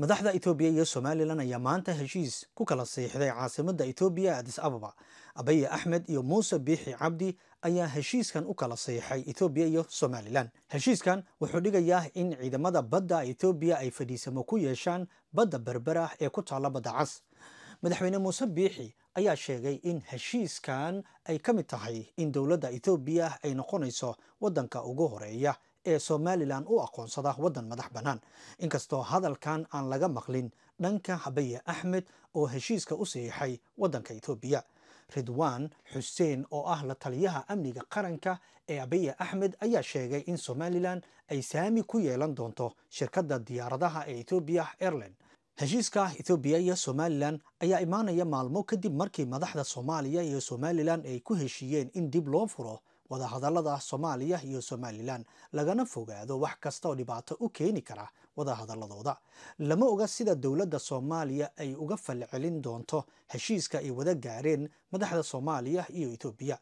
madaxda etoobiya iyo somalilan ayaa maanta heshiis ku kala siixday caasimadda etoobiya adis ababa abaye axmed iyo muuse biixi cabdi ayaa heshiiskan u kala siixay etoobiya iyo somalilan heshiiskan wuxuu dhigayaa in ciidamada badda etoobiya ay fadhiisamo ku yeeshaan badda berberah ah ee ku taalla badda cas madaxweyne muuse biixi ayaa sheegay in heshiiskan ay ka mid tahay in dowladda etoobiya ay noqonayso waddanka ugu horeeya ee somalilan u aqoonsada waddan madax bannaan inkastoo hadalkan aan laga maqlin dhanka habaye axmed oo heshiiska u siixay waddanka etoobiya ridwaan xuseen oo ah la taliyaha amniga qaranka ee abeye axmed ayaa sheegay in somalilan ay saami ku yeelan doonto shirkadda diyaaradaha ee etoobiya airline heshiiska etoobiya iyo somalilan ayaa imaanaya maalmo kadib markii madaxda soomaaliya iyo somalilan ay ku heshiiyeen in dib loo furo wadahadallada soomaaliya iyo somalilan lagana fogaado wax kasta oo dhibaato u keeni kara wadahadalladooda lama oga sida dowladda soomaaliya ay uga falcelin doonto heshiiska ay wada gaareen madaxda soomaaliya iyo etoobiya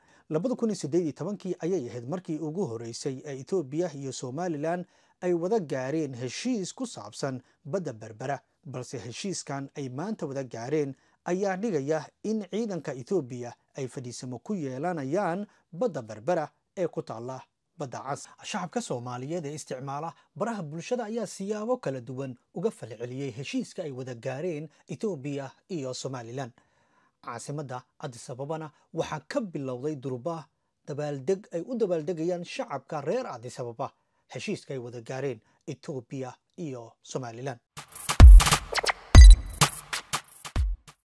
kun tobankii ayay ahayd markii ugu horreysay ee etoobiya iyo somalilan ay wada gaareen heshiis ku saabsan badda berbera balse heshiiskan ay maanta wada gaareen ayaa dhigaya in ciidanka ethoobiya ay fadhiisamo ku yeelanayaan badda berbera ee ku taalla badda cas shacabka soomaaliyeed ee isticmaala baraha bulshada ayaa siyaabo kala duwan uga falceliyey heshiiska ay wada gaareen etoobiya iyo somalilan caasimadda adisababana waxaa ka bilowday durba dabaaldeg ay u dabaaldegayaan shacabka reer adisababa heshiiska ay wada gaareen etoobiya iyo somalilan